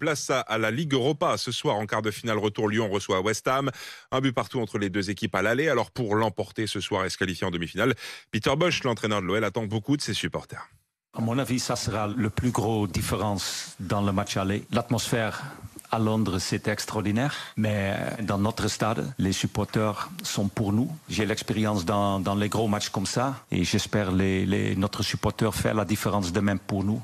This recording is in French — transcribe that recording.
Place à la Ligue Europa. Ce soir, en quart de finale retour, Lyon reçoit West Ham. Un but partout entre les deux équipes à l'aller. Alors pour l'emporter ce soir et se qualifier en demi-finale, Peter Bosch, l'entraîneur de l'OL, attend beaucoup de ses supporters. À mon avis, ça sera le plus gros différence dans le match aller. L'atmosphère à Londres, c'est extraordinaire, mais euh, dans notre stade, les supporters sont pour nous. J'ai l'expérience dans, les gros matchs comme ça et j'espère que les, les, notre supporter fait la différence de même pour nous.